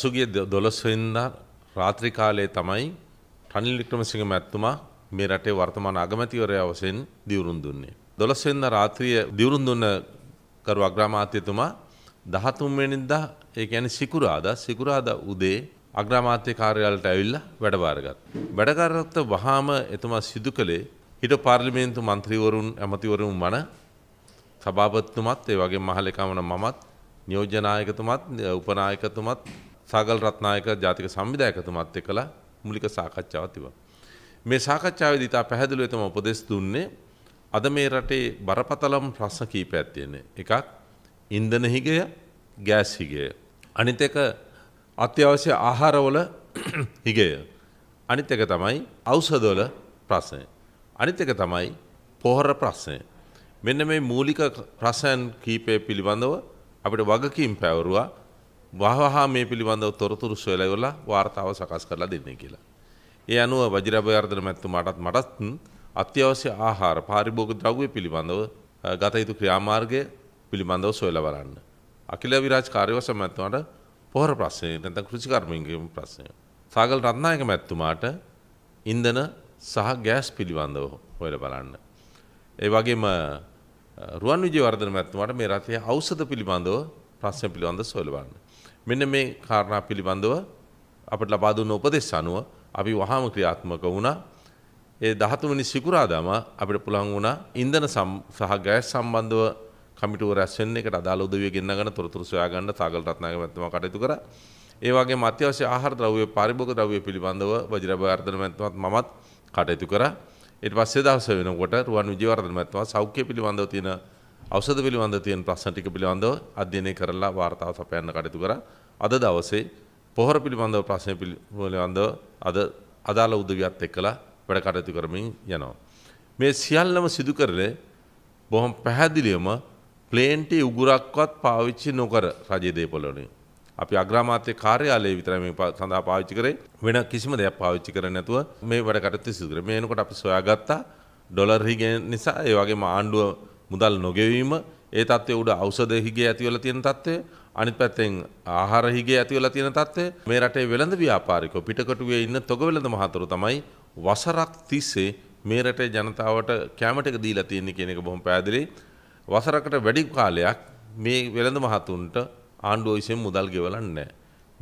පසුගිය දොළොස්වෙන්දා රාත්‍රී කාලයේ තමයි රනිල් වික්‍රමසිංහ මැතිතුමා මේ රටේ වර්තමාන අගමැතිවරයා වශයෙන් දිවුරුම් දුන්නේ. දොළොස්වෙන්දා රාත්‍රියේ දිවුරුම් දුන්න කරු අග්‍රාමාත්‍යතුමා 13 වෙනිදා ඒ කියන්නේ සිකුරාදා සිකුරාදා උදේ අග්‍රාමාත්‍ය කාර්යාලයට ඇවිල්ලා වැඩබාරගත්. වැඩකරගත්ත වහාම එතුමා සිදු කළේ හිට පාර්ලිමේන්තු මන්ත්‍රීවරුන් ඇමතිවරුන් වන සභාපතිතුමත් ඒ වගේ මහලෙකමන මමත් නියෝජනායකතුමත් උපනායකතුමත් සාගල් රත්නායක ජාතික සංවිධායකතුමත් එක්කලා මුලික සාකච්ඡාවක් තිබුණා. මේ සාකච්ඡාවේදී තා පැහැදිලිව තම උපදෙස් දුන්නේ අද මේ රටේ බරපතලම ප්‍රශ්න කීපයක් තියෙනවා. එකක් ඉන්ධන හිගය, ගෑස් හිගය. අනිත් එක අත්‍යවශ්‍ය ආහාරවල හිගය. අනිත් එක තමයි ඖෂධවල ප්‍රශ්නය. අනිත් එක තමයි පොහොර ප්‍රශ්නය. මෙන්න මේ මූලික ප්‍රශ්න කීපය පිළිබඳව අපිට වගකීම් පැවරුවා වහහා මේ පිළිබඳව තොරතුරු සොයලයවලා වාර්තාව සකස් කරලා දෙන්නේ කියලා. ඒ අනුව වජිරභයර්ධන මැතිතුමාටත් මටත් අත්‍යවශ්‍ය ආහාර පාරිභෝගික ද්‍රව්‍ය පිළිබඳව ගත යුතු ක්‍රියාමාර්ගය පිළිබඳව සොයලා බලන්න. අකිල විරාජ් කාර්යවසම් මැතිතුමාට පොහොර ප්‍රශ්නය නැත්නම් කෘෂිකර්මිකගේ ප්‍රශ්නය. සාගල් රත්නායක මැතිතුමාට ඉන්ධන සහ ගෑස් පිළිබඳව හොයලා බලන්න. ඒ වගේම රුවන් විජේවර්ධන මැතිතුමාට මේ රටේ ඖෂධ පිළිබඳව ප්‍රශ්න පිළිබඳව සොයලා බලන්න. මෙන්න මේ කාරණා පිළිබඳව අපට ලබා දුන්න උපදෙස් අනුව අපි වහාම ක්‍රියාත්මක වුණා. ඒ 13 වෙනි සිකුරාදාම අපිට පුළුවන් වුණා ඉන්ධන සහ ගෑස් සම්බන්ධව කමිටුව රැස් වෙන්න එකට අදාළ උදවිය ගෙන්නගෙන තොරතුරු සොයා ගන්න සාගල් රත්නාගේ මැතිතුමා කටයුතු කරා. ඒ වගේම අත්‍යවශ්‍ය ආහාර ද්‍රව්‍ය පාරිභෝගික ද්‍රව්‍ය පිළිබඳව වජිරාභාරතන මැතිතුමාත් මමත් කටයුතු කරා. ඊට පස්සේ දවස වෙනකොට රුවන් විජේවර්ධන මැතිතුමා සෞඛ්‍ය පිළිබඳව තියෙන ඖෂධ පිළිබඳ තියෙන ප්‍රශ්න ටික පිළිබඳව අධ්‍යයනය කරලා වාර්තාව සපයන්න කටයුතු කරා. අද දවසේ පොහොර පිළිබඳව ප්‍රශ්න පිළිබඳව අද අදාළ උදවියත් එක්කලා වැඩ කටයුතු කරමින් යනවා. මේ සියල්ලම සිදු කරලේ බොහොම පැහැදිලිවම ප්ලේන්ටි උගුරක්වත් පාවිච්චි නොකර රජයේ දේපොළවලින්. අපි අග්‍රාමාත්‍ය කාර්යාලයේ විතරයි මේ සඳහා පාවිච්චි කරේ. වෙන කිසිම දෙයක් පාවිච්චි කරන්නේ නැතුව මේ වැඩ කටයුතු සිදු කරේ. මේනකොට අපි සොයාගත්තා ඩොලර් හිගෙන් නිසා ඒ වගේම ආණ්ඩුව මුදල් නොගෙවීම ඒ තත්ත්වය උඩ ඖෂධ හිගේ ඇතිවලා තියෙන තත්ත්වය අනිත් පැත්තෙන් ආහාර හිගේ ඇතිවලා තියෙන තත්ත්වය මේ රටේ වෙළඳ ව්‍යාපාරිකයෝ පිටකොටුවේ ඉන්න තොග වෙළඳ මහතුරු තමයි වසරක් තිස්සේ මේ රටේ ජනතාවට කැමට එක දීලා තියෙන්නේ කියන එක බොහොම පැහැදිලියි වසරකට වැඩි කාලයක් මේ වෙළඳ මහතුන්ට ආණ්ඩුව විසින් මුදල් ගෙවලා නැහැ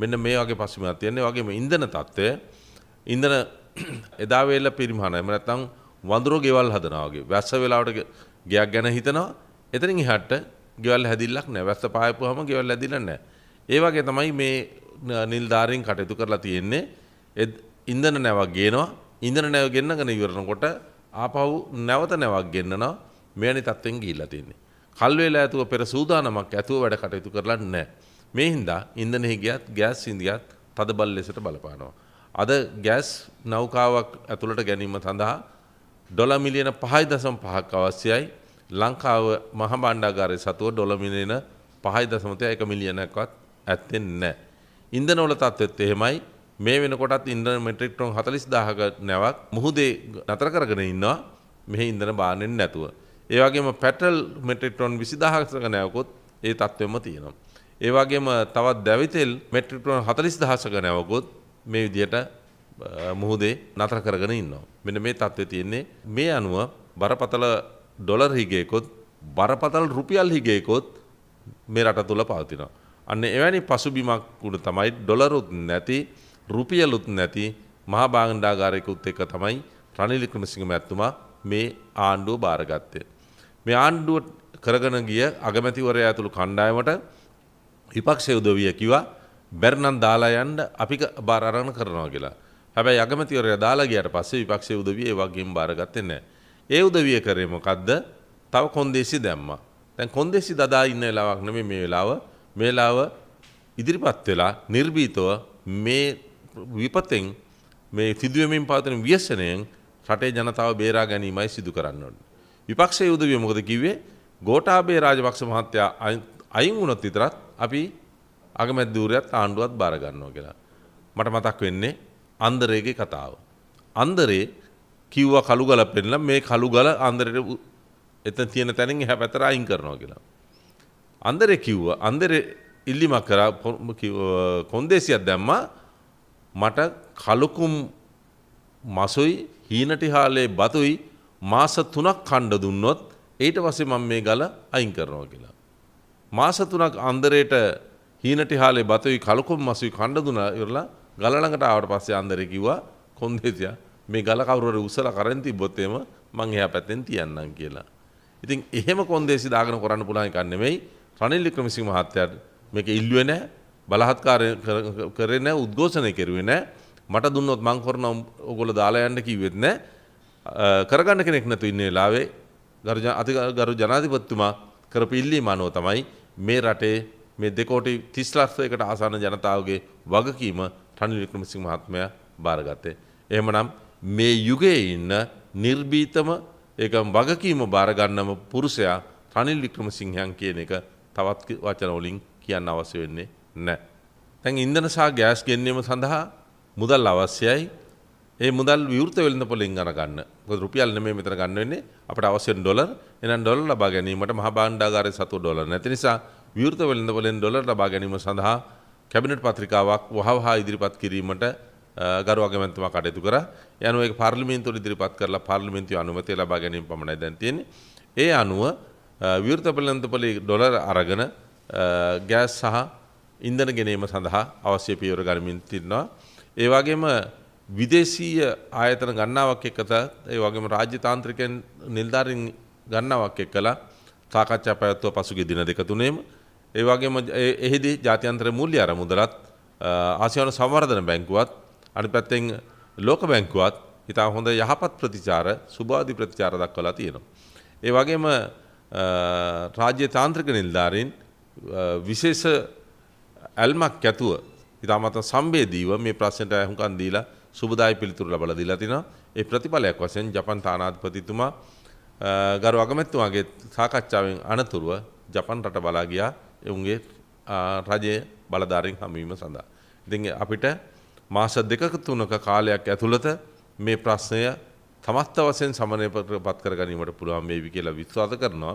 මෙන්න මේ වගේ පසුබිමක් තියෙනවා වගේම ඉන්ධන තත්ත්වය ඉන්ධන එදා වේල පිරිමහන එහෙම නැත්නම් වඳුරෝ ගෙවල් හදනවා වගේ වැස්ස වෙලාවට ගයක් ගැන හිතනවා එතනින් එහාට ගෙවල් හැදිල්ලක් නැහැ. වැස්ස පායපුවාම ගෙවල් හැදිලා නැහැ. ඒ වගේ තමයි මේ නිල්ධාරීන් කටයුතු කරලා තියෙන්නේ. ඉන්ධන නැවක් ගේනවා. ඉන්ධන නැව ගෙන්නගෙන ඉවරනකොට ආපහු නැවත නැවක් ගෙන්නනවා. මෙවැනි තත්ත්වෙන් ගිහිල්ලා තියෙන්නේ. කල් වේලා ඇතුව පෙර සූදානමක් ඇතුව වැඩ කටයුතු කරලා නැහැ. මේ හින්දා ඉන්ධනෙහි ගියත් ගෑස් හින්දියත් තදබල ලෙසට බලපානවා. අද ගෑස් නෞකාවක් ඇතුළට ගැනීම සඳහා ඩොල මිලියන 5.5ක් අවශ්‍යයි. ලංකාව මහ බණ්ඩාගාරය සතුව ඩොලමිලන පහයි දසමතය එක මිලියනක්වත් ඇත්තෙන් නෑ. ඉන්දනොල තත්ත්වත් එහෙමයි මේ වෙනකොටත් ඉන්ද්‍ර මෙට්‍රික්ටොන් හතලිස් දාහක නැවක් මුහුදේ නතර කරගෙන ඉන්නවා මෙහි ඉන්දන බානෙන් නැතුව. ඒවගේම පැටල් මෙට්‍රික්ටොන් විසිදාහසක නැවකොත් ඒ තත්ත්වම තියෙනවා. ඒවාගේම තවත් දැවිතෙල් මෙට්‍රිටොන් හතලිස් දහසක නැවකොත් මේ විදියට මුහුදේ නතර කරගෙන ඉන්නවා. මෙන මේ තත්ත්වය තියෙන්නේ මේ අනුව බරපතල ඩොලර් හිගේකොත් බරපතල් රුපියල් හිගේකොත් මේ රට තුළ පවතිනවා. අන්න එවැනි පසුබිමක් වුණ තමයි ඩොලරුත් නැති රුපියලුත් නැති මහා බාණ්ඩාගාරයකුත් එක තමයි රනිලි ක්‍රමසිංහ මැත්තුමා මේ ආණ්ඩුව භාරගත්තය. මේ ආණ්ඩුව කරගෙන ගිය අගමැතිවරය ඇතුළු කණ්ඩායමට විපක්ෂය උදවිය කිවා බැරිනම් දාලා යන්න අපි බාර අරගෙන කරනවා කියලා. හැබැයි අගමැතිවරයා දාලා ගියාට පස්සේ විපක්ෂය උදවිය ඒ වගේම බාරගත්තේ නැහැ. ඒ උදවිය කරේ මොකද්ද? තව කොන්දේසි දැම්මා. දැන් කොන්දේසි දදා ඉන්න වෙලාවක් නෙමෙයි මේ වෙලාව. මේ වෙලාව ඉදිරිපත් වෙලා නිර්භීතව මේ විපතෙන් මේ සිදුවෙමින් පවතින ව්‍යසනයෙන් රටේ ජනතාව බේරා ගැනීමයි සිදු කරන්න ඕනේ. විපක්ෂයේ උදවිය මොකද කිව්වේ? ගෝඨාභය රාජපක්ෂ මහත්තයා අයින් වුණොත් විතරත් අපි අගමැතිවරයාත් ආණ්ඩුවත් බාර ගන්නවා කියලා. මට මතක් වෙන්නේ අන්දරේගේ කතාව. අන්දරේ කිව්ව කළු ගල පෙන්නලා මේ කළු ගල අන්දරට එතන තියෙන තැනින් එහා පැතර අයින් කරනවා කියලා. අන්දරේ කිව්වා අන්දරේ ඉල්ලීමක් කරා කොන්දේසියක් දැම්මා මට කලුකුම් මසොයි හීනටිහාලේ බතුයි මාස 3ක් කණ්ඩ දුන්නොත් ඊට පස්සේ මම මේ ගල අයින් කරනවා කියලා. මාස 3ක් අන්දරේට හීනටිහාලේ බතුයි කලුකුම් මසොයි කණ්ඩ දුනා ඉවරලා ගල ළඟට ආවට පස්සේ අන්දරේ කිව්වා කොන්දේසියා මේ ගල කවුරුහරි උස්සලා කරන් තිබ්බොත් එහෙම මං එහා පැත්තෙන් තියන්නම් කියලා. ඉතින් එහෙම කොන්දේසි දාගෙන කරන්න පුළුවන් එකක් නෙමෙයි රනිල් වික්‍රමසිංහ මහත්තයාට මේක ඉල්ලුවේ නැහැ බලහත්කාර කරේ නැහැ උද්ඝෝෂණය කෙරුවේ නැහැ මට දුන්නොත් මං කරන ඕගොල්ලෝ දාලා යන්න කිව්වෙත් නැහැ කරගන්න කෙනෙක් නැතු ඉන්න වෙලාවේ ගරු අති ගරු ජනාධිපතිතුමා කරපු ඉල්ලීම අනුව තමයි මේ රටේ මේ දෙකෝටි 30 ලක්ෂයකට ආසන්න ජනතාවගේ වගකීම රනිල් වික්‍රමසිංහ මහත්මයා බාරගත්තේ. එහෙමනම් මේ යුගයේ ඉන්න නිර්භීතම ඒකම් වගකීම බාරගන්නම පුරුෂයා රනිල් වික්‍රමසිංහයන් කියන එක තවත් වචන වලින් කියන්න අවශ්‍ය වෙන්නේ නැහැ. දැන් ඉන්ධන සහ ගෑස් ගෙන්වීම සඳහා මුදල් අවශ්‍යයි. ඒ මුදල් විවෘත වෙළඳ පොලෙන් ගන්න. මොකද රුපියල් නෙමෙයි මෙතන ගන්න වෙන්නේ. අපිට අවශ්‍ය ඩොලර්. එහෙනම් ඩොලර් ලබා ගැනීමට මහා භාණ්ඩාගාරයේ සතු ඩොලර් නැති නිසා විවෘත වෙළඳ පොලෙන් ඩොලර් ලබා ගැනීම සඳහා කැබිනට් පත්‍රිකාවක් වහවහා ඉදිරිපත් කිරීමට ගරු අගමැතුම කටයුතු කර යනුව පර්ලිමින්තු ඉදිරිපත් කරලා පර්ලිමින්තු අනුමතිය ලබා ගැනීම පමණයි දැන් තියෙන්නේ. ඒ අනුව විවෘත පලන්තපලි ඩොලර් අරගෙන ගෑස් සහ ඉන්ධන ගැනීම සඳහා අවශ්‍ය පියවර ගනිමින් තිරනවා. ඒ වගේම විදේශීය ආයතන ගණනාවක් එක්කත ඒ වගේම රාජ්‍ය තාන්ත්‍රිකයන් නිලධාරීන් ගණනාවක් එක්කලා සාකච්ඡා පැවැත්වුවා පසුගිය දින දෙක තුනේම. ඒ වගේම එහිදී ජාත්‍යන්තර මූල්‍ය අරමුදලත් ආසියානු සංවර්ධන බැංකුවත් අනි පැත්තෙන් ලෝක බැංකුවත් හිතා හොඳ යහපත් ප්‍රතිචාර සුභාධි ප්‍රතිචාර දක්වලා තියෙනවා. ඒ වගේම රාජ්‍ය තාන්ත්‍රක නිල්ධාරීන් විශේෂ ඇල්මක් ඇතුව ඉතාමත සම්බේදීව මේ ප්‍රශ්නට ඇහුම්කන් දීලා සුබදායි පිළිතුරු ලබලා දීලා තිනවා. ඒ ප්‍රතිඵලයක් වශයෙන් ජපන් තානාධිපතිතුමා ගරු අගමැතිතුමාගේ සාකච්ඡාවෙන් අනතුරුව ජපන් රට බලා ගියා. එවුන්ගේ රජයේ බලධාරීන් හමුවීම සඳහා. ඉතින් අපිට මාස දෙකක තුනක කාලයක් ඇතුළත මේ ප්‍රශ්නය තමත්ත වශයෙන් සමනයපට පත් කර ගැනීමට පුළුවන් වේවි කියලා විශ්වාස කරනවා.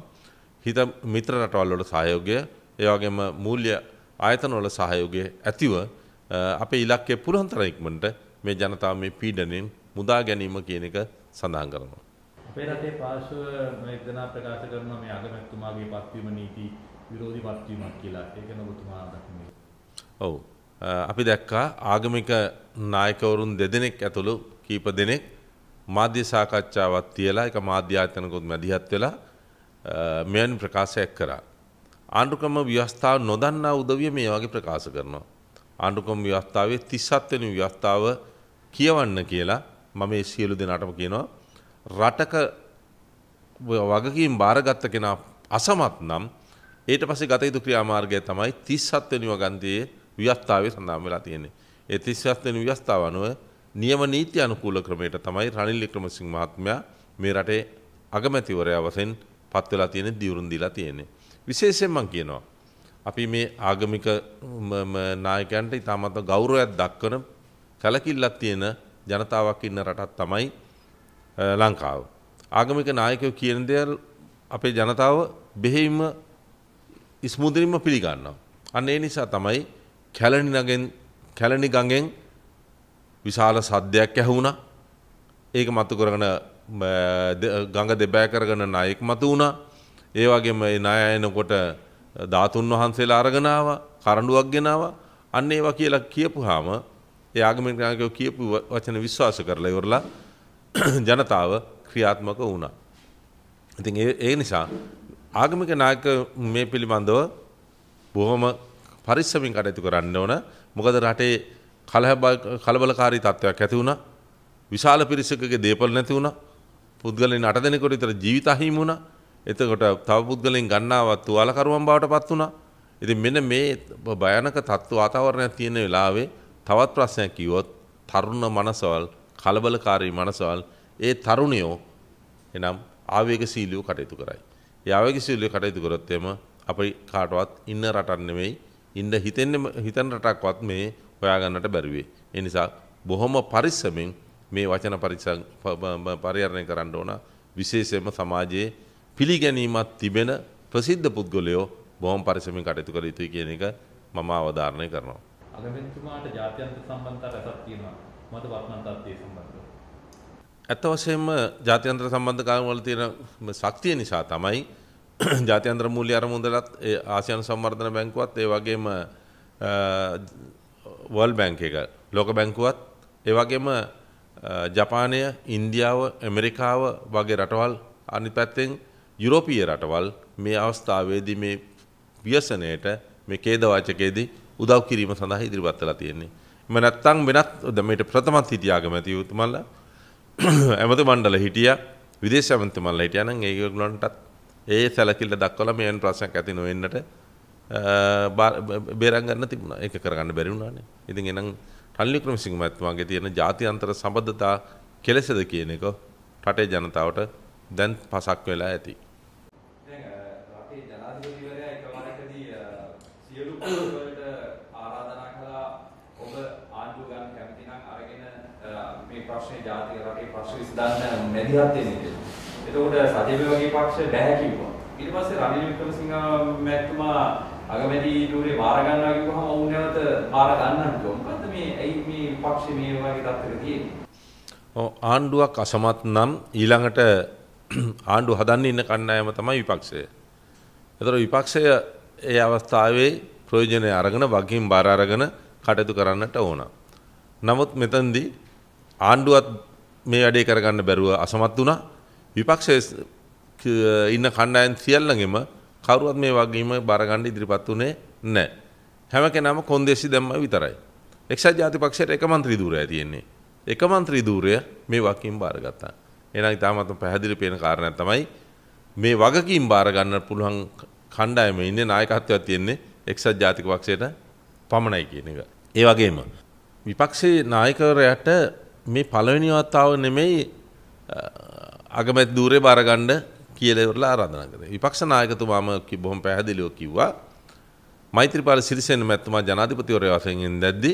හිත මිත්‍ර රටවල් වල සහයෝගය, ඒ වගේම මූල්‍ය ආයතන වල සහයෝගය ඇතිව අපේ ඉලක්කය පුරන් තරම් ඉක්මනට මේ ජනතාව මේ පීඩණයෙන් මුදා ගැනීම කියන එක සඳහන් කරනවා. අපේ රටේ පාර්ශ්ව එක්දෙනා ප්‍රකාශ කරන මේ අගමැතිතුමාගේ පත්වීම නීති විරෝධී පත්වීමක් කියලා. ඒක නමුතුමා දක්වන්නේ. ඔව්. අපි දැක්කා ආගමික නායකවරුන් දෙදෙනෙක් ඇතුළු කීප දෙනෙක් මාධ්‍ය සාකච්ඡාවක් තියලා එක මාධ්‍ය ආයතනකොත් මැදිහත් වෙලා මෙයන් ප්‍රකාශයක් කරා. ආණ්ඩුක්‍රම ව්‍යවස්ථාව නොදන්නා උදවිය මේ වගේ ප්‍රකාශ කරනවා. ආණ්ඩුක්‍රම ව්‍යවස්ථාවේ 37 වෙනි ව්‍යවස්ථාව කියවන්න කියලා මම මේ සියලු දෙනාටම කියනවා. රටක වගකීම් බාරගත්ත කෙනා අසමත් නම් ඊට පස්සේ ගත යුතු ක්‍රියාමාර්ගය තමයි 37 වෙනි වගන්තියේ ව්‍යස්ථාවේ සඳහන් වෙලා තියෙන්නේ. ඒ 36 වෙනි ව්‍යස්ථාව අනුව නියම නීති අනුකූල ක්‍රමයට තමයි රනිල් වික්‍රමසිංහ මහත්මයා මේ රටේ අගමැතිවරයා වශයෙන් පත් වෙලා තියෙන දියුරුම් දීලා තියෙන්නේ. විශේෂයෙන් මම කියනවා අපි මේ ආගමික නායකයන්ට ඉතාමත් ගෞරවයක් දක්වන කලකිල්ලක් තියෙන ජනතාවක් ඉන්න රටක් තමයි ලංකාව. ආගමික නායකයෝ කියන දේවල් අපේ ජනතාව බෙහෙවින්ම ඉස්මුදලින්ම පිළිගන්නවා. අන්න ඒ නිසා තමයි කැලනිනගෙන් කැලනි ගඟෙන් විශාල සද්‍යයක් ඇහුුණ ඒක මතු කරගන ගඟ දෙබෑ කරගන නයෙක් මතු වුණ ඒ වගේම නාය එනකොට ධාතුන් වහන්සේලා අරගෙනාව කරඩුවක් ගෙනාව අන්න ඒවා කියලා කියපු හාම යාගමිකාකෝ කියපු වචන විශ්වාස කරලා ඉවරලා ජනතාව ක්‍රියාත්මක වුණා. ඉතින් ඒ නිසා ආගමික නායක මේ පිළිබඳව බොහොම පරිස්සමින් කටයුතු කරන්න ඕන. මොකද රටේ කලබලකාරී තත්ත්වයක් ඇති වුණා. විශාල පිරිසකගේ දේපල නැති වුණා. පුද්ගලයන් 8 දෙනෙකුට විතර ජීවිත අහිමි වුණා. එතකොට තව පුද්ගලයන් ගන්නවත් තුවාලකරුවන් බවට පත් වුණා. ඉතින් මෙන්න මේ භයානක තත්ත්ව වාතාවරණයක් තියෙන වෙලාවේ තවත් ප්‍රශ්නයක් කිව්වොත් තරුණ මනසවල් කලබලකාරී මනසවල් ඒ තරුණයෝ එනම් ආවේගශීලීව කටයුතු කරයි. ඒ ආවේගශීලීව කටයුතු කරොත් එම අපි කාටවත් ඉන්න රටක් නෙමෙයි ඉන්න හිතෙන්නේ හිතන රටක්වත් මේ හොයාගන්නට බැරිවේ. ඒ නිසා බොහොම පරිස්සමෙන් මේ වචන පරිහරණය කරන්න ඕන විශේෂයෙන්ම සමාජයේ පිළිගැනීමක් තිබෙන ප්‍රසිද්ධ පුද්ගලයෝ බොහොම පරිස්සමෙන් කටයුතු කළ යුතුයි කියන එක මම අවධාරණය කරනවා. අගමැතිතුමාට ජාත්‍යන්තර සම්බන්ධතා රැසක් තියෙනවා. මත වත්මන් තත්ත්වයේ සම්බන්ධව. ඇත්ත වශයෙන්ම ජාත්‍යන්තර සම්බන්ධතාවය වල තියෙන ශක්තිය නිසා තමයි ජාත්‍යන්තර මූල්‍ය අරමුදලත් ආසියානු සංවර්ධන බැංකුවත් ඒ වගේම වර්ල් බැංක එක ලෝක බැංකුවත් ඒ වගේම ජපානය ඉන්දියාව ඇමෙරිකාව වගේ රටවල් අනි පැත්තෙන් යුරෝපීය රටවල් මේ අවස්ථාවේදී මේ ව්‍යසනයට මේ කේදවාචකයේදී උදව් කිරීම සඳහා ඉදිරිපත් වෙලා තියෙන්නේ. එම නැත්තම් වෙනත් මේට ප්‍රථමත් හිටියාගම ඇති උතුමල්ලා ඇමති මණ්ඩල හිටියා විදේශ ඇමතිමල්ලා හිටියා නම් ඒගොල්ලන්ටත් ඒ සැලකිල්ල දක්වලා මෙයන් ප්‍රශ්නයක් ඇති නොවෙන්නට බේරම් ගන්න තිබුණා. ඒක කරගන්න බැරි වුණානේ. ඉතින් එනම් රන්ලි ක්‍රමසිංහ මහත්මයාගේ තියෙන ජාත්‍යන්තර සම්බන්ධතා කෙලෙසද කියන එක රටේ ජනතාවට දැන් පසක් වෙලා ඇති. දැන් රටේ ජනාධිපතිවරයා එකවරකදී සියලු පොත්වලට ආරාධනා කළා ඔබ ආණ්ඩුව ගන්න කැමති නම් අරගෙන මේ ප්‍රශ්නේ ජාතික රටේ ප්‍රශ්න විසඳන්න මැදිහත් වෙන්න කියලා. එතකොට සජීව වගේ පක්ෂ බෑ කිව්වා. ඊට පස්සේ රනිල් වික්‍රමසිංහ මැතිතුමා අගමැති ධූරේ මාර ගන්නවා කිව්වහම ඔවුන් නැවත මාර ගන්නත් කිව්වා. මොකද්ද මේ ඇයි මේ පක්ෂේ මේ වගේ තත්ත්වයක තියෙන්නේ? ඔව් ආණ්ඩුවක් අසමත් නම් ඊළඟට ආණ්ඩු හදන්න ඉන්න කණ්ඩායම තමයි විපක්ෂය. ඒතර විපක්ෂය ඒ අවස්ථාවේ ප්‍රයෝජනය අරගෙන වගකීම් බාර අරගෙන කටයුතු කරන්නට ඕන. නමුත් මෙතනදී ආණ්ඩුවත් මේ වැඩේ කරගන්න බැරුව අසමත් වුණා. විපක්ෂයේ ඉන්න කණ්ඩායම් සියල්ලගෙම කවුරුවත් මේ වගේම බරගන්න ඉදිරිපත් උනේ නැහැ. හැම කෙනාම කොන්දේසි දැම්මා විතරයි. එක්සත් ජාතික පක්ෂයට එක മന്ത്രി ධූරය තියෙන්නේ. එක മന്ത്രി ධූරය මේ වගකීම් බාරගත්තා. එහෙනම් ඉතාමත්ම පැහැදිලි පේන කාරණයක් තමයි මේ වගකීම් බාර ගන්න පුළුවන් කණ්ඩායමේ ඉන්නේ නායකත්වයක් තියෙන්නේ එක්සත් ජාතික පක්ෂයට පමණයි කියන එක. ඒ වගේම විපක්ෂයේ නායකවරයාට මේ පළවෙනි වතාව නෙමෙයි අගමැත් දූරේ බාරගණ්ඩ කියලවරලා ආරාධනා කරේ. විපක්ෂ නායකතුමාම බොහොම පැහැදිලිව කිව්වා මෛත්‍රීපාල සිරිසේන මැතිතුමා ජනාධිපතිවරයා වශයෙන් දැද්දි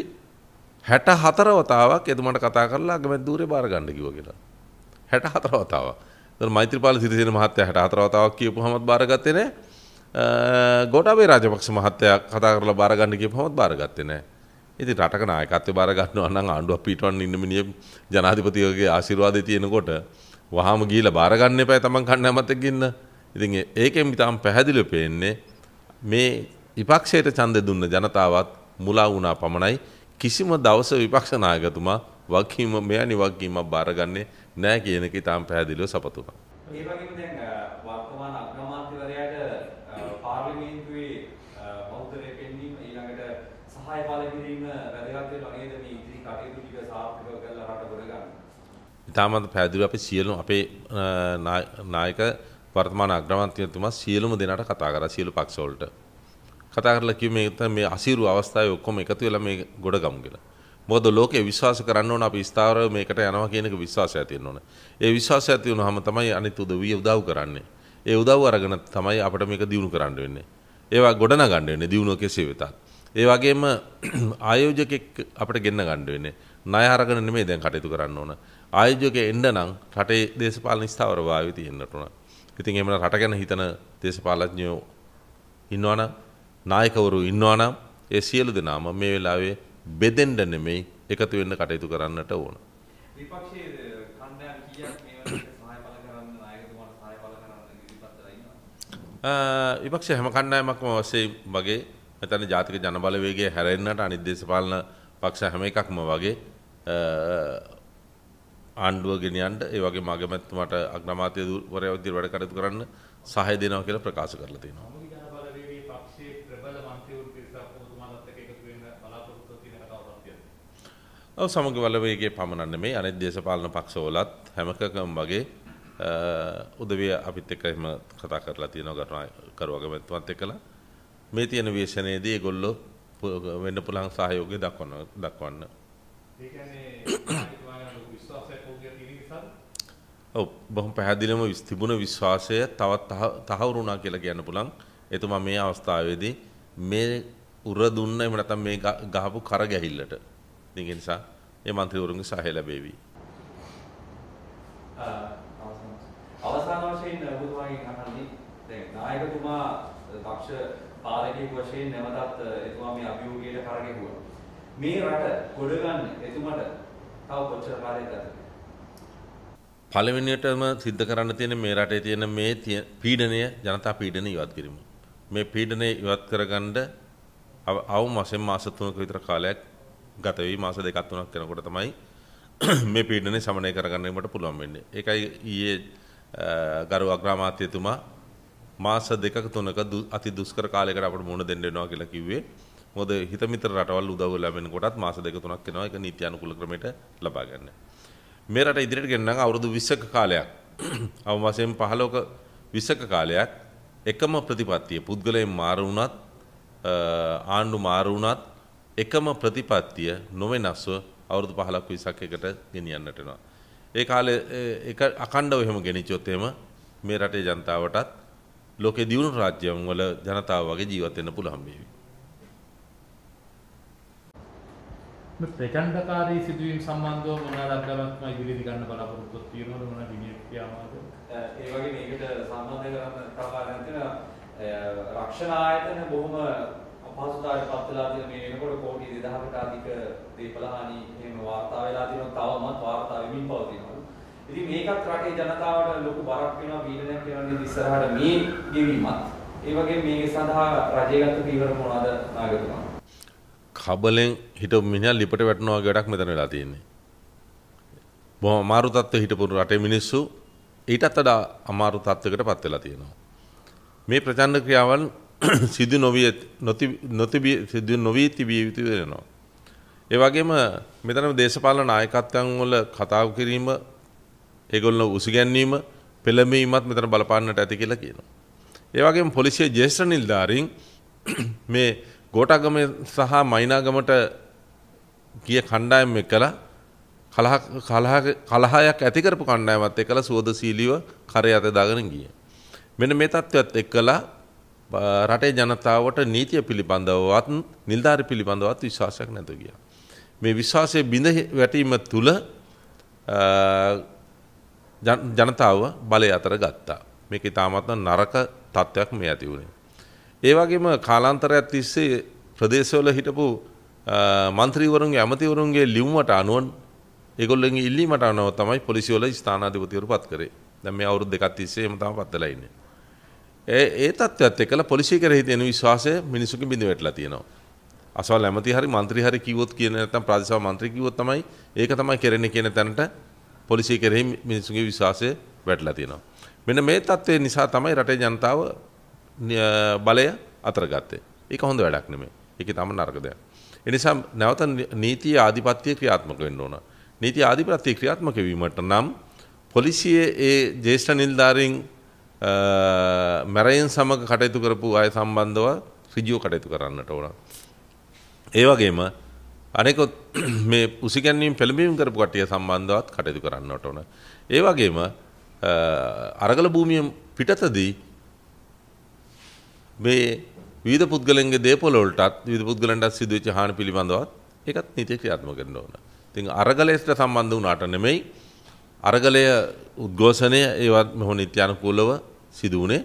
64 වතාවක් එතුමාට කතා කරලා අගමැති ධූරේ බාර ගන්න කිව්වා කියලා. 64 වතාවක්. ඒතර මෛත්‍රීපාල සිරිසේන මහත්තයා 64 වතාවක් කියපුවමත් බාරගත්තේ නැහැ. ගෝඨාභය රාජපක්ෂ මහත්තයා කතා කරලා බාර ගන්න කියපුවමත් බාරගත්තේ නැහැ. ඉතින් රටක නායකත්වය බාර ගන්නවා නම් ආණ්ඩුවක් පිටවන්න ඉන්න මිනිහ ජනාධිපතිවරයාගේ ආශිර්වාදය තියෙනකොට වහාම ගිහිල්ලා බාර ගන්න එපා තමන් කණ්ඩායමත් එක්ක ඉන්න. ඉතින් ඒකෙන් ඉතාම පැහැදිලිව පේන්නේ මේ විපක්ෂයට ඡන්දය දුන්න ජනතාවත් මුලා වුණා පමණයි කිසිම දවස විපක්ෂ නායකතුමා වගකීම මෙවැනි වගකීමක් බාරගන්නේ නැහැ කියන එක ඉතාම පැහැදිලිව සපතු වුණා. ඒ වගේම දැන් වර්තමාන අග්‍රාමාත්‍යවරයාට පාර්ලිමේන්තුවේ බෞද්ධය පෙන්වීම ඊළඟට සහාය පාලකිරීම වැදගත් වෙනවා නේද මේ ඉදිරි කටයුතු ටික සාර්ථක කරලා රට ඉතාමත් පැදිර අපි සියලු අපේ නායක වර්තමාන අග්‍රමන්තියතුමා සියලුම දෙනාට කතා කරා සියලු පක්ෂවලට. කතා කරලා කිව්වේ මේ මේ අසීරු අවස්ථාවේ ඔක්කොම එකතු වෙලා මේ ගොඩ ගමු කියලා. මොකද ලෝකේ විශ්වාස කරන්න ඕන අපි ස්ථාවරව මේකට යනවා කියන එක විශ්වාසය තියෙන්න ඕන. ඒ විශ්වාසය ඇති වුණාම තමයි අනිත් උදවිය උදව් කරන්නේ. ඒ උදව් අරගෙන තමයි අපිට මේක දියුණු කරන්න වෙන්නේ. ඒවා ගොඩනගන්න වෙන්නේ දියුණුව කෙසේ වෙතත්. ඒ වගේම ආයෝජකෙක් අපිට ගෙන්න ගන්න වෙන්නේ. ණය අරගෙන නෙමෙයි දැන් කටයුතු කරන්න ඕන. ආයෝජකයෙක් එන්න නම් රටේ දේශපාලන ස්ථාවර භාවය තියෙන්නට උනා. ඉතින් එහෙමනම් රට ගැන හිතන දේශපාලඥයෝ ඉන්නවනම් නායකවරු ඉන්නවනම් ඒ සියලු දෙනාම මේ වෙලාවේ බෙදෙන්න නෙමෙයි එකතු වෙන්න කටයුතු කරන්නට ඕන. විපක්ෂයේ කණ්ඩායම් කීයක් මේ වෙලාවට සහාය බල කරන්න නායකතුමාට සහාය බල කරන්න ඉදිරිපත්ලා ඉන්නවා. විපක්ෂ හැම කණ්ඩායමක්ම වශයෙන් වගේ මෙතන ජාතික ජනබලවේගය හැරෙන්නට අනිත් දේශපාලන පක්ෂ හැම එකක්ම වගේ ආණ්ඩුව ගෙනියන්න ඒ වගේ මගමැතිතුමාට අග්‍රාමාත්‍ය වරයා විදිහට වැඩ කටයුතු කරන්න සහාය දෙනවා කියලා ප්‍රකාශ කරලා තියෙනවා. ඔව් සමග බලවේගයේ පමණක් නෙමෙයි අනෙක් දේශපාලන පක්ෂවලත් හැමකකම වගේ උදවිය අපිත් එක්ක එහෙම කතා කරලා තියෙනවා ගන්න කරුවගමැතිතුමත් එක්කලා මේ තියෙන විශේෂණයේදී ඒගොල්ලෝ වෙන්න පුළුවන් සහයෝගය දක්වන්න දක්වන්න. ඒ කියන්නේ බොහොම පැහැදිලිම තිබුණ විශ්වාසය තවත් තහවුරු වුණා කියලා කියන්න පුළුවන්. එතුමා මේ අවස්ථාවේදී මේ උර දුන්න එහෙම නැත්නම් මේ ගහපු කර ගැහිල්ලට. ඉතින් ඒ නිසා මේ മന്ത്രിවරුන්ගේ සහය ලැබේවි. අවසාන වශයෙන් ඔබතුමාගෙන් අහන්නේ දැන් නායකතුමා පක්ෂ පාලකයෙකු වශයෙන් නැවතත් එතුමා මේ අභියෝගයට කරගෙනවා. මේ රට ගොඩ ගන්න එතුමට තව කොච්චර කාලයක් ගතද? පළවෙනියටම සිද්ධ කරන්න තියෙන මේ රටේ තියෙන මේ පීඩනය ජනතා පීඩනය ඉවත් කිරීම. මේ පීඩනය ඉවත් කරගන්න අවම වශයෙන් මාස 3ක විතර කාලයක් ගත වෙයි මාස දෙකක් තුනක් යනකොට තමයි මේ පීඩනය සමනය කරගන්නට පුළුවන් වෙන්නේ. ඒකයි ඊයේ ගරු අග්‍රාමාත්‍යතුමා මාස දෙකක තුනක අති දුෂ්කර කාලයකට අපිට මුහුණ දෙන්න වෙනවා කියලා කිව්වේ. මොකද හිතමිතර රටවල් උදව් ලැබෙනකොටත් මාස දෙක තුනක් යනවා. ඒක නීති අනුකූල ක්‍රමයට ලබා ගන්න. මේ රට ඉදිරියට ගෙන්නන අවුරුදු 20ක කාලයක් අවමාසයෙන් 15ක 20ක කාලයක් එකම ප්‍රතිපත්තිය පුද්ගලයන් මාරු වුණත් ආණ්ඩු මාරු වුණත් එකම ප්‍රතිපත්තිය නොවෙනස්ව අවුරුදු 15ක් 20ක් එකට ගෙනියන්නට වෙනවා. ඒ කාලේ ඒක අඛණ්ඩව එහෙම ගෙනිච්චොත් එහෙම මේ රටේ ජනතාවටත් ලෝකේ දියුණු රාජ්‍යම් වල ජනතාව වගේ ජීවත් වෙන්න පුළුවන් වේවි. මේ ප්‍රචණ්ඩකාරී සිදුවීම් සම්බන්ධව මොනවාද අත්දැකීම් ඉදිරියට ගන්න බලාපොරොත්තු තියෙනවද මොන විදියට ක්‍රියාමාර්ග ඒ වගේ මේකට සම්බන්ධ කරන්න කතාවෙන් තියෙන රක්ෂණ ආයතන බොහොම අපහසුතාවයට පත් වෙලා තියෙන මේ වෙනකොට කෝටි 2000කට අධික දේපල හානි එහෙම වාර්තා වෙලා තියෙනවා තවමත් වාර්තා වෙමින් පවතිනවා ඉතින් මේකත් රටේ ජනතාවට ලොකු බරක් වෙනවා වීරණයක් කරන ඉස්සරහට මේ ගෙවීමත් ඒ වගේ මේ සඳහා රජය ගත්ත පීවර මොනවාද නාගතුමා කබලෙන් හිටපු මිනිහා ලිපට වැටෙනවා වගේ වැඩක් මෙතන වෙලා තියෙන්නේ. බොහොම අමාරු තත්ත්වෙ හිටපු රටේ මිනිස්සු ඊටත් වඩා අමාරු තත්ත්වයකටපත් වෙලා තියෙනවා. මේ ප්‍රචණ්ඩ ක්‍රියාවන් සිදු නොවිය නොති නොතිබිය සිදු නොවිය තිබිය යුතු වෙනවා. ඒ වගේම මෙතන දේශපාලන නායකත්වයන් වල කතාව කිරීම ඒගොල්ලෝ උසුගැන්වීම පෙළඹීමත් මෙතන බලපාන්නට ඇති කියලා කියනවා. ඒ වගේම පොලිසිය ජ්‍යෙෂ්ඨ නිලධාරීන් මේ ගෝටාගම සහ මයිනාගමට ගිය කණ්ඩායම් එක්කලා කලහයක් ඇති කරපු කණ්ඩායමත් එක්කලා සුවදශීලීව කරේ අත දාගෙන ගිය. මෙන්න මේ තත්ත්වයත් එක්කලා රටේ ජනතාවට නීතිය පිළිබඳවවත් නිලධාරි පිළිබඳවත් විශ්වාසයක් නැතුව ගියා. මේ විශ්වාසයේ බිඳ වැටීම තුල ජනතාව බලය අතර ගත්තා. මේක ඉතාමත්ම නරක තත්ත්වයක් මේ ඇති වුණේ. ඒ වගේම කාලාන්තරයක් තිස්සේ ප්‍රදේශවල හිටපු මන්ත්‍රීවරුන්ගේ ඇමතිවරුන්ගේ ලිව්මට අනුවන් ඒගොල්ලන්ගේ ඉල්ලීමට අනුව තමයි පොලිසිවල ස්ථානාධිපතිවරු පත් කරේ. දැන් මේ අවුරුදු දෙකක් තිස්සේ එහෙම තමයි පත් වෙලා ඉන්නේ. ඒ ඒ තත්ත්වයත් එක්කලා පොලිසිය කෙරෙහි තියෙන විශ්වාසය මිනිසුන්ගේ බිඳ වැටලා තියෙනවා. අසවල් ඇමති හරි മന്ത്രി හරි කිව්වොත් කියන නැත්නම් ප්‍රාදේශීය മന്ത്രി කිව්වොත් තමයි ඒක තමයි කරන්නේ කියන තැනට පොලිසිය කෙරෙහි මිනිසුන්ගේ විශ්වාසය වැටලා තියෙනවා. මෙන්න මේ தත්ත්වය නිසා තමයි රටේ ජනතාව බලය අතරගත්තේ ඒක හොඳ වැඩක් නෙමේ ඒක තම නර්ග දෙයක්. එනිසා නැවත නීතිය ආධිපත්‍යය ක්‍රියාත්මක වෙන්න ඕන. නීති ආධිපත්‍යය ක්‍රියාත්මක වීමට නම් පොලිසියේ ඒ ජේෂ්ඨ නිලධාරීන් මැරයන් සමග කටයුතු කරපු අය සම්බන්ධව ඍජුව කටයුතු කරන්නට ඕන. ඒ වගේම අනෙකොත් මේ උසිගැන්වීම් පෙළඹීම් කරපු කට්ටිය සම්බන්ධවත් කටයුතු කරන්නට ඕන. ඒ වගේම අරගල භූමිය පිටතදී මේ විවිධ පුද්ගලයන්ගේ දේපොළ වලටත් විවිධ පුද්ගලයන්ට සිදුවෙච්ච හානි පිළිබඳවත් ඒකත් නීතිය ක්‍රියාත්මක කරන්න ඕන. ඉතින් අරගලයට සම්බන්ධ වුණාට නෙමෙයි අරගලය උද්ඝෝෂණය ඒවත් මොහො නීත්‍යානුකූලව සිදු වුණේ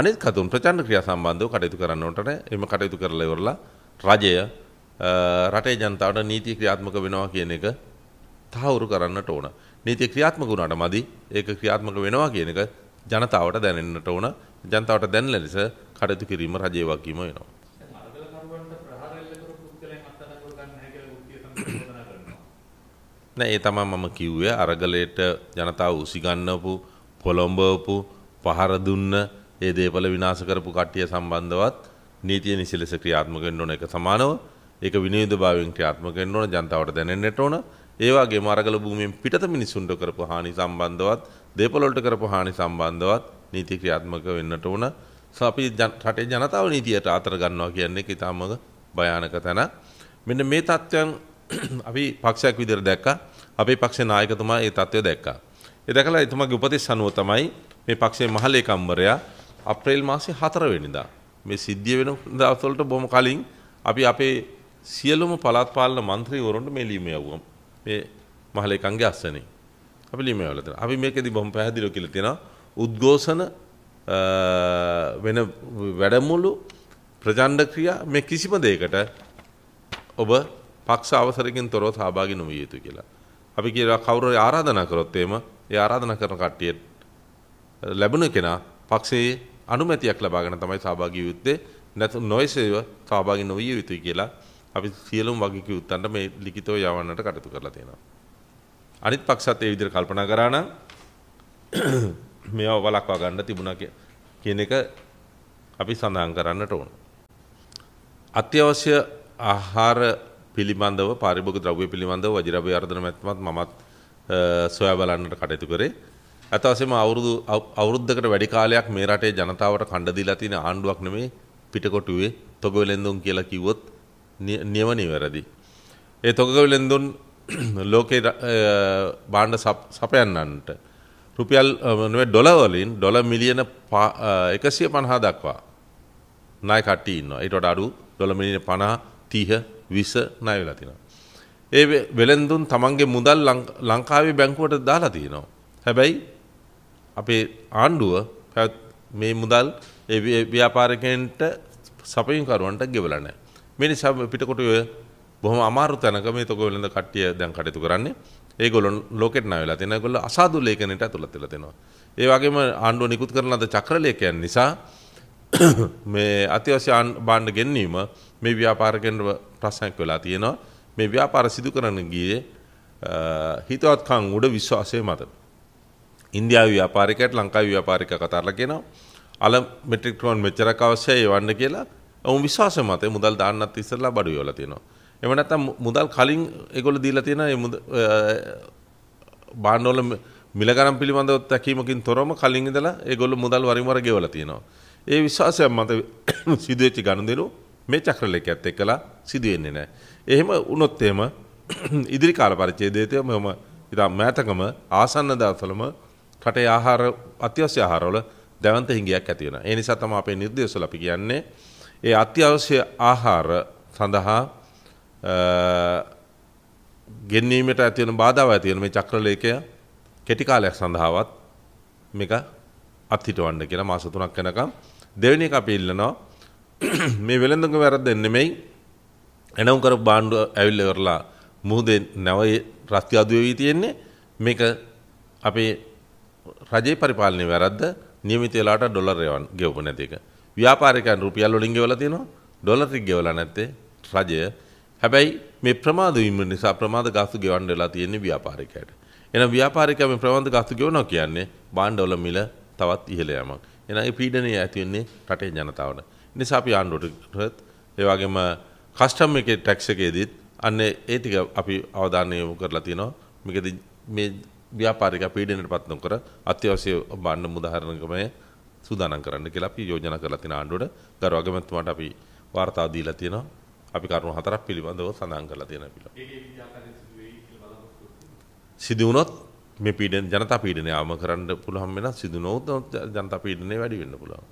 අනිත් කතුන් ප්‍රචණ්ඩ ක්‍රියා සම්බන්ධව කටයුතු කරන්න උන්ට එම කටයුතු කරලා ඉවරලා රජය රටේ ජනතාවට නීති ක්‍රියාත්මක වෙනවා කියන එක තහවුරු කරන්නට ඕන. නීති ක්‍රියාත්මක වුණාට මදි ඒක ක්‍රියාත්මක වෙනවා කියන එක ජනතාවට දැනෙන්නට ඕන. ජනතාවට දැනෙන ලෙස කටයුතු කිරීම රජයේ වගකීම වෙනවා. නෑ ඒ තමයි මම කිව්වේ අරගලයට ජනතාව උසිගන්නපු පොළඹවපු පහර දුන්න ඒ දේපල විනාශ කරපු කට්ටිය සම්බන්ධවත් නීතිය නිසිලෙස ක්‍රියාත්මක වෙන්න ඕන එක සමානව ඒක විනෝදභාවයෙන් ක්‍රියාත්මක වෙන්න ඕන ජනතාවට දැනෙන්නට ඕන ඒ වගේම අරගල භූමියෙන් පිටත මිනිසුන්ට කරපු හානි සම්බන්ධවත් දේපල වලට කරපු හානි සම්බන්ධවත් නීති ක්‍රියාත්මක වෙන්නට ඕන අපි රටේ ජනතාව නීතියට අතර ගන්නවා කියන්නේ එක ඉතාම භයානක තැන. මෙන්න මේ තත්ත්වයන් අපි පක්ෂයක් විදිහට දැක්කා. අපේ පක්ෂේ නායකතුමා ඒ තත්ත්වය දැක්කා. ඒ දැකලා එතුමාගේ උපදෙස් අනුව තමයි මේ පක්ෂයේ මහලේකම්වරයා අප්‍රේල් මාසේ 4 වෙනිදා මේ සිද්ධිය වෙන දවස්වලට බොහොම කලින් අපි අපේ සියලුම පළාත් පාලන മന്ത്രിවරුන්ට මේ ලියුම යවුවා. මේ මහලේකම්ගේ අස්සනේ. අපි ලියුම යවලා තියෙනවා. අපි මේකෙදි බොහොම පැහැදිලිව කියලා තියෙනවා. උද්ඝෝෂණ වෙන වැඩමුළු ප්‍රජණ්ඩ ක්‍රියා මේ කිසිම දෙයකට ඔබ පක්ෂ අවසරකින් තොරව සහභාගි නොවිය යුතු කියලා. අපි කියලා කවුරු ආරාධනා කරොත් එම ඒ ආරාධනා කරන කට්ටිය ලැබුණ කෙනා පක්ෂයේ අනුමැතියක් ලබාගෙන තමයි සහභාගී යුත්තේ. නැතු නොයසේව සහභාගී නොවිය යුතුයි කියලා අපි සියලුම වගකීම් යුත්තන්ට මේ ලිඛිතව යවන්නට කටයුතු කරලා තියෙනවා. අනිත් පක්ෂත් ඒ විදිහට කල්පනා කරා නම් මේවා වලක්වා ගන්න තිබුණා කියන එක අපි සඳහන් කරන්නට ඕන. අත්‍යවශ්‍ය ආහාර පිළිබඳව පාරිභෝගික ද්‍රව්‍ය පිළිබඳව වජිරාභය ආර්ධන මැතිතුමත් මමත් සොයා බලන්නට කටයුතු කරේ. අතවසේම අවුරුදු අවුරුද්දකට වැඩි කාලයක් මේ රටේ ජනතාවට කණ්ඩ දීලා තියෙන ආණ්ඩුවක් නෙමෙයි පිටකොටුවේ තොගවලෙන්දුන් කියලා කිව්වොත් නියම නිවැරදි. ඒ තොගවලෙන්දුන් ලෝකේ භාණ්ඩ සපයන්නන්ට රුපියල් ඩොලවලින් ඩොල මිලියන එකසිය පණහා දක්වා නය කට්ටි ඉන්න එටට අඩු ඩොලමිලියන පණහා තිහ විස නය වෙලා තිනවා. ඒ වෙළඳුන් තමන්ගේ මුදල් ලංකාවේ බැංකුවට දාලා තියනවා. හැබැයි අපේ ආණ්ඩුව මේ මුදල් ව්‍යාපාරකෙන්ට සපයින්කරුවන්ට ගෙවලනෑ. මිනි සබ පිටකොට බොහම අමාරු තැනක මේ තොක වෙළඳ කට්ටිය දැන් කටයුතු කරන්නේ ඒගොලොන් ලෝකෙට නවෙලා තියෙන ගොල්ල අසාදු ලේඛනයට ඇතුළත් වෙලා තියෙනවා. ඒ වගේම ආණ්ඩුව නිකුත් කරන ලද චක්‍රලේඛයන් නිසා මේ අතිවශ්‍ය භාණ්ඩ ගෙන්වීම මේ ව්‍යාපාරිකයන්ට ප්‍රශ්නයක් වෙලා තියෙනවා. මේ ව්‍යාපාර සිදු කරන ගියේ හිතවත්කම් උඩ විශ්වාසය මත. ඉන්දියාවේ ව්‍යාපාරිකයට ලංකාවේ ව්‍යාපාරික කතාරලා කියනවා. අල මෙට්‍රික් ටොන් මෙච්චරක් අවශ්‍යයි වන්න කියලා ඔවුන් විශ්වාසය මත මුදල් දාන්නත් ඉස්සෙල්ලා බඩු යවලා තියෙනවා. එහෙම නැත්නම් මුදල් කලින් ඒගොල්ලෝ දීලා තියෙන මේ භාණ්ඩවල මිල ගණන් පිළිබඳව තැකීමකින් තොරම කලින් ඉඳලා ඒගොල්ලෝ මුදල් වරින් වර ගෙවලා තියෙනවා. ඒ විශ්වාසය මත සිදුවෙච්ච ගනුදෙනු මේ චක්‍රලේඛයත් එක්කලා සිදු වෙන්නේ නැහැ. එහෙම වුණොත් එහෙම ඉදිරි කාල පරිච්ඡේදයේදී මම ඉතින් මෑතකම ආසන්න දවසවලම රටේ ආහාර අත්‍යවශ්‍ය ආහාරවල දැවන්ත හිඟයක් ඇති වෙනවා. ඒ නිසා තමයි අපේ නිර්දේශවල අපි කියන්නේ ඒ අත්‍යවශ්‍ය ආහාර සඳහා ගෙන්නීමට ඇතිවන බාධාව ඇතිවන මේ චක්‍රලේඛය කෙටි කාලයක් සඳහාවත් මේක අත්හිටවන්න කියලා මාස 3ක් යනකම් දෙවෙනි එක අපි ඉල්ලනවා මේ වෙළඳුම වැරද්දෙන් නෙමෙයි එනවුම් කරපු බාණ්ඩ ඇවිල්ලා කරලා මුහුදේ නැවයේ රස්ති අදු වෙවි තියෙන්නේ මේක අපේ රජයේ පරිපාලනයේ වැරද්ද නියමිත වෙලාවට ඩොලර් එවන් ගෙවපු නැති එක ව්‍යාපාරිකයන් රුපියල් වලින් ගෙවලා තිනවා ඩොලර් ටික ගෙවලා නැත්තේ රජය හැබැයි මේ ප්‍රමාද වීම නිසා ප්‍රමාද ගාස්තු ගෙවන්න වෙලා තියෙන්නේ ව්‍යාපාරිකයට. එහෙනම් ව්‍යාපාරිකයා මේ ප්‍රමාද ගාස්තු ගෙවනවා කියන්නේ භාණ්ඩවල මිල තවත් ඉහළ යamak. එහෙනම් ඒ පීඩනය ඇති වෙන්නේ රටේ ජනතාවට. නිසා අපි ආණ්ඩුවට ඒ වගේම කස්ටම් එකේ ටැක්ස් එකේදීත් අන්න ඒ ටික අපි අවධානය යොමු කරලා තිනවා. මේකදී මේ ව්‍යාපාරිකයා පීඩනයට පත් නොකර අත්‍යවශ්‍ය භාණ්ඩ මුදාහරණකමේ සූදානම් කරන්න කියලා අපි යෝජනා කරලා තින ආණ්ඩුවට ගරු අගමැතිතුමාට අපි වාර්තා දීලා තියෙනවා. අපි කරුණු හතරක් පිළිබඳව සඳහන් කරලා තියෙනවා පිළිබඳව. සිදු වුණොත් මේ පීඩන ජනතා පීඩනය ආවම කරන්න පුළුවන් වෙන සිදු නොවුත් ජනතා පීඩනය වැඩි වෙන්න පුළුවන්.